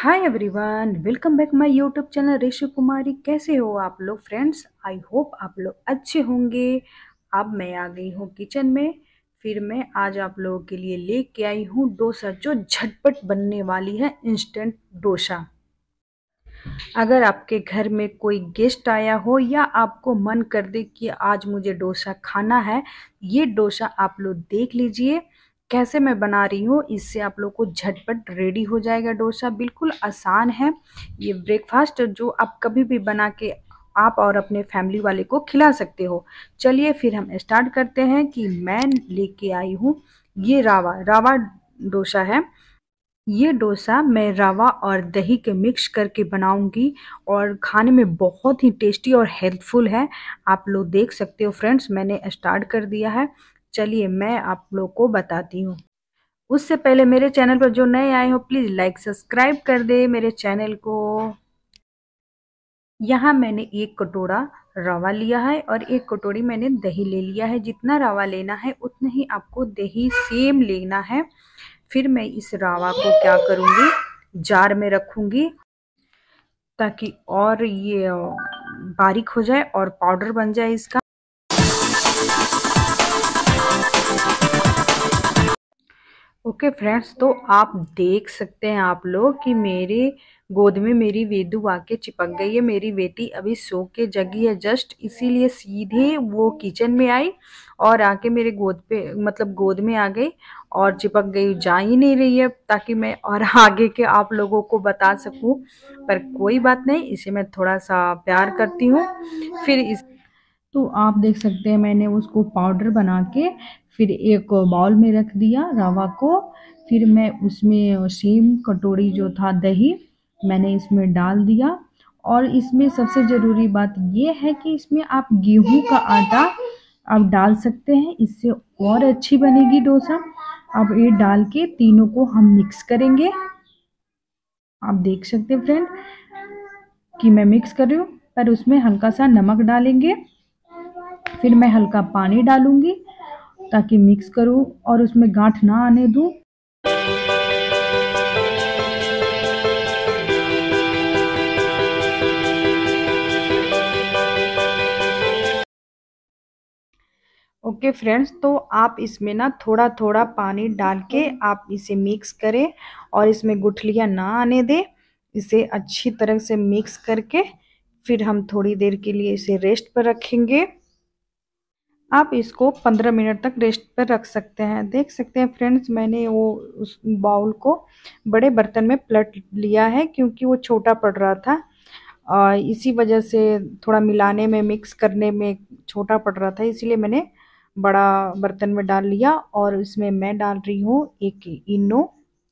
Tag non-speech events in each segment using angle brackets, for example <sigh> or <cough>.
hi everyone welcome back my YouTube channel Rishi Kumari कैसे हो आप लोग फ्रेंड्स आई होप आप लोग अच्छे होंगे अब मैं आ गई हूँ किचन में फिर मैं आज आप लोगों के लिए लेके आई हूँ डोसा जो झटपट बनने वाली है इंस्टेंट डोसा अगर आपके घर में कोई गेस्ट आया हो या आपको मन कर दे कि आज मुझे डोसा खाना है ये डोसा आप लोग देख लीजिए कैसे मैं बना रही हूँ इससे आप लोग को झटपट रेडी हो जाएगा डोसा बिल्कुल आसान है ये ब्रेकफास्ट जो आप कभी भी बना के आप और अपने फैमिली वाले को खिला सकते हो चलिए फिर हम स्टार्ट करते हैं कि मैं लेके आई हूँ ये रावा रावा डोसा है ये डोसा मैं रवा और दही के मिक्स करके बनाऊंगी और खाने में बहुत ही टेस्टी और हेल्थफुल है आप लोग देख सकते हो फ्रेंड्स मैंने स्टार्ट कर दिया है चलिए मैं आप लोग को बताती हूँ उससे पहले मेरे चैनल पर जो नए आए हो प्लीज़ लाइक सब्सक्राइब कर दे मेरे चैनल को यहाँ मैंने एक कटोरा रवा लिया है और एक कटोरी मैंने दही ले लिया है जितना रवा लेना है उतना ही आपको दही सेम लेना है फिर मैं इस रवा को क्या करूँगी जार में रखूँगी ताकि और ये बारीक हो जाए और पाउडर बन जाए इसका ओके okay फ्रेंड्स तो आप देख सकते हैं आप लोग कि मेरे गोद में मेरी वेदू आके चिपक गई है मेरी बेटी अभी सो के जगी है जस्ट इसीलिए सीधे वो किचन में आई और आके मेरे गोद पे मतलब गोद में आ गई और चिपक गई जा ही नहीं रही है ताकि मैं और <laughs> आगे के आप लोगों को बता सकूं पर कोई बात नहीं इसे मैं थोड़ा सा प्यार करती हूँ फिर इस तो आप देख सकते हैं मैंने उसको पाउडर बना के फिर एक बाउल में रख दिया रवा को फिर मैं उसमें सेम कटोरी जो था दही मैंने इसमें डाल दिया और इसमें सबसे ज़रूरी बात यह है कि इसमें आप गेहूं का आटा आप डाल सकते हैं इससे और अच्छी बनेगी डोसा आप ये डाल के तीनों को हम मिक्स करेंगे आप देख सकते हैं फ्रेंड कि मैं मिक्स कर रही हूँ पर उसमें हल्का सा नमक डालेंगे फिर मैं हल्का पानी डालूंगी ताकि मिक्स करूँ और उसमें गांठ ना आने दूँ ओके okay फ्रेंड्स तो आप इसमें ना थोड़ा थोड़ा पानी डाल के आप इसे मिक्स करें और इसमें गुठलियाँ ना आने दें इसे अच्छी तरह से मिक्स करके फिर हम थोड़ी देर के लिए इसे रेस्ट पर रखेंगे आप इसको 15 मिनट तक रेस्ट पर रख सकते हैं देख सकते हैं फ्रेंड्स मैंने वो उस बाउल को बड़े बर्तन में पलट लिया है क्योंकि वो छोटा पड़ रहा था और इसी वजह से थोड़ा मिलाने में मिक्स करने में छोटा पड़ रहा था इसीलिए मैंने बड़ा बर्तन में डाल लिया और इसमें मैं डाल रही हूँ एक इनो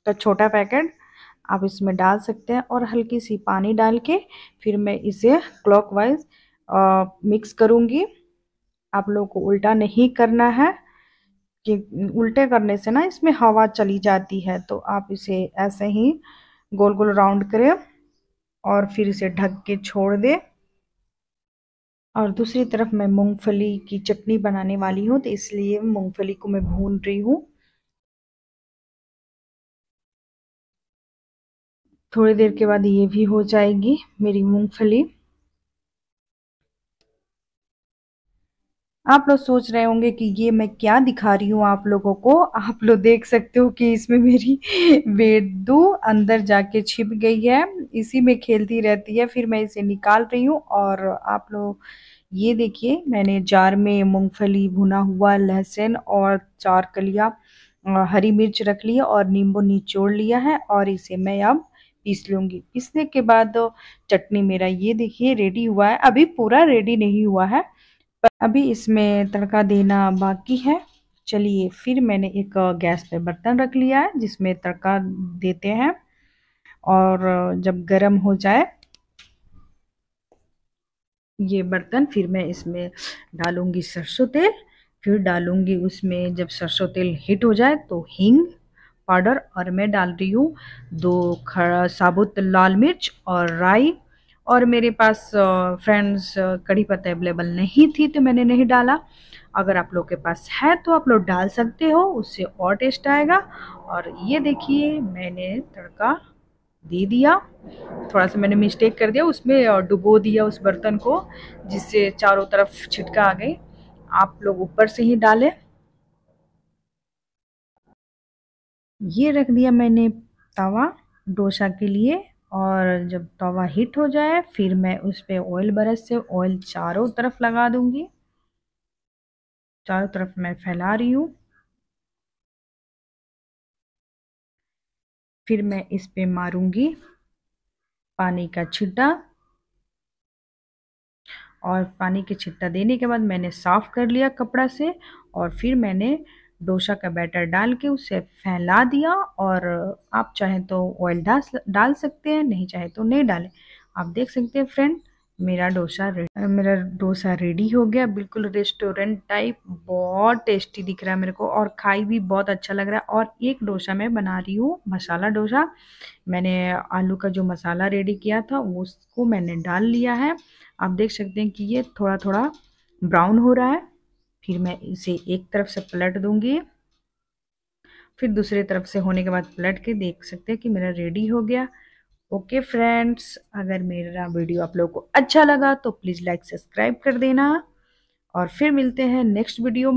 का छोटा पैकेट आप इसमें डाल सकते हैं और हल्की सी पानी डाल के फिर मैं इसे क्लॉक मिक्स करूँगी आप लोग को उल्टा नहीं करना है कि उल्टे करने से ना इसमें हवा चली जाती है तो आप इसे ऐसे ही गोल गोल राउंड करें और फिर इसे ढक के छोड़ दें और दूसरी तरफ मैं मूंगफली की चटनी बनाने वाली हूँ तो इसलिए मूंगफली को मैं भून रही हूँ थोड़ी देर के बाद ये भी हो जाएगी मेरी मूंगफली आप लोग सोच रहे होंगे कि ये मैं क्या दिखा रही हूँ आप लोगों को आप लोग देख सकते हो कि इसमें मेरी बेदू <laughs> अंदर जाके छिप गई है इसी में खेलती रहती है फिर मैं इसे निकाल रही हूँ और आप लोग ये देखिए मैंने जार में मूंगफली भुना हुआ लहसुन और चार कलिया हरी मिर्च रख ली और नींबू निचोड़ लिया है और इसे मैं अब पीस लूँगी पीसने के बाद चटनी मेरा ये देखिए रेडी हुआ है अभी पूरा रेडी नहीं हुआ है अभी इसमें तड़का देना बाकी है चलिए फिर मैंने एक गैस पे बर्तन रख लिया है जिसमें तड़का देते हैं और जब गर्म हो जाए ये बर्तन फिर मैं इसमें डालूंगी सरसों तेल फिर डालूंगी उसमें जब सरसों तेल हिट हो जाए तो हींग पाउडर और मैं डाल रही हूँ दो खड़ा साबुत लाल मिर्च और राई और मेरे पास फ्रेंड्स कड़ी पत्ता अवेलेबल नहीं थी तो मैंने नहीं डाला अगर आप लोग के पास है तो आप लोग डाल सकते हो उससे और टेस्ट आएगा और ये देखिए मैंने तड़का दे दिया थोड़ा सा मैंने मिस्टेक कर दिया उसमें डुबो दिया उस बर्तन को जिससे चारों तरफ छिटका आ गई आप लोग ऊपर से ही डालें ये रख दिया मैंने तवा डोसा के लिए और जब तवा हीट हो जाए फिर मैं उस पर ऑयल बरस से ऑयल चारों तरफ लगा दूंगी चारों तरफ मैं फैला रही हूँ फिर मैं इस पे मारूंगी पानी का छिट्टा और पानी के छिट्टा देने के बाद मैंने साफ़ कर लिया कपड़ा से और फिर मैंने डोसा का बैटर डाल के उसे फैला दिया और आप चाहें तो ऑयल डाल डाल सकते हैं नहीं चाहे तो नहीं डालें आप देख सकते हैं फ्रेंड मेरा डोसा मेरा डोसा रेडी हो गया बिल्कुल रेस्टोरेंट टाइप बहुत टेस्टी दिख रहा है मेरे को और खाई भी बहुत अच्छा लग रहा है और एक डोसा मैं बना रही हूँ मसाला डोसा मैंने आलू का जो मसाला रेडी किया था उसको मैंने डाल लिया है आप देख सकते हैं कि ये थोड़ा थोड़ा ब्राउन हो रहा है फिर मैं इसे एक तरफ से पलट दूंगी फिर दूसरे तरफ से होने के बाद पलट के देख सकते हैं कि मेरा रेडी हो गया ओके फ्रेंड्स अगर मेरा वीडियो आप लोगों को अच्छा लगा तो प्लीज़ लाइक सब्सक्राइब कर देना और फिर मिलते हैं नेक्स्ट वीडियो